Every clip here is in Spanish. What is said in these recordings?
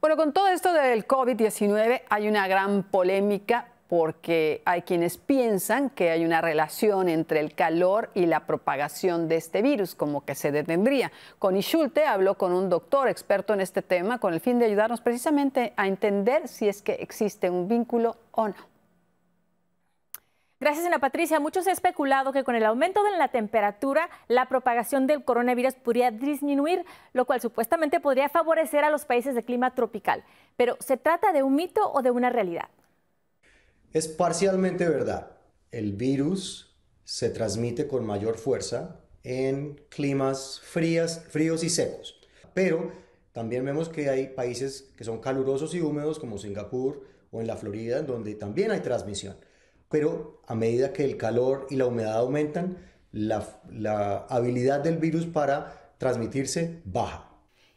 Bueno, con todo esto del COVID-19 hay una gran polémica porque hay quienes piensan que hay una relación entre el calor y la propagación de este virus, como que se detendría. Con Schulte habló con un doctor experto en este tema con el fin de ayudarnos precisamente a entender si es que existe un vínculo o no. Gracias, Ana Patricia. Muchos se ha especulado que con el aumento de la temperatura, la propagación del coronavirus podría disminuir, lo cual supuestamente podría favorecer a los países de clima tropical. Pero, ¿se trata de un mito o de una realidad? Es parcialmente verdad. El virus se transmite con mayor fuerza en climas fríos y secos. Pero también vemos que hay países que son calurosos y húmedos, como Singapur o en la Florida, donde también hay transmisión pero a medida que el calor y la humedad aumentan, la, habilidad del virus para transmitirse baja.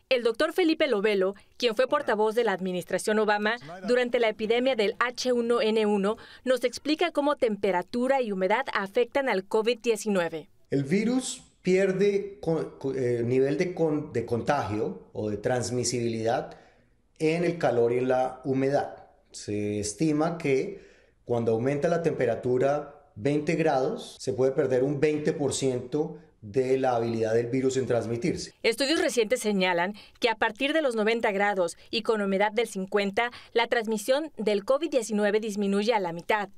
El doctor Felipe Lovelo, quien fue portavoz de la administración Obama durante la epidemia del H1N1, nos explica cómo temperatura y humedad afectan al COVID-19. El virus pierde eh, nivel de, contagio o de transmisibilidad en el calor y en la humedad. Se estima que cuando aumenta la temperatura 20 grados, se puede perder un 20% de la habilidad del virus en transmitirse. Estudios recientes señalan que a partir de los 90 grados y con humedad del 50, la transmisión del COVID-19 disminuye a la mitad,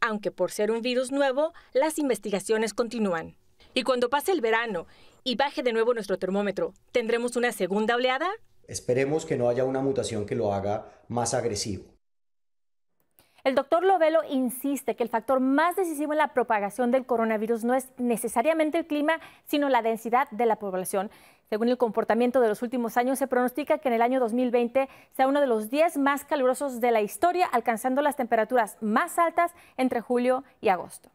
aunque por ser un virus nuevo, las investigaciones continúan. Y cuando pase el verano y baje de nuevo nuestro termómetro, ¿tendremos una segunda oleada? Esperemos que no haya una mutación que lo haga más agresivo. El doctor Lovelo insiste que el factor más decisivo en la propagación del coronavirus no es necesariamente el clima, sino la densidad de la población. Según el comportamiento de los últimos años, se pronostica que en el año 2020 sea uno de los 10 más calurosos de la historia, alcanzando las temperaturas más altas entre julio y agosto.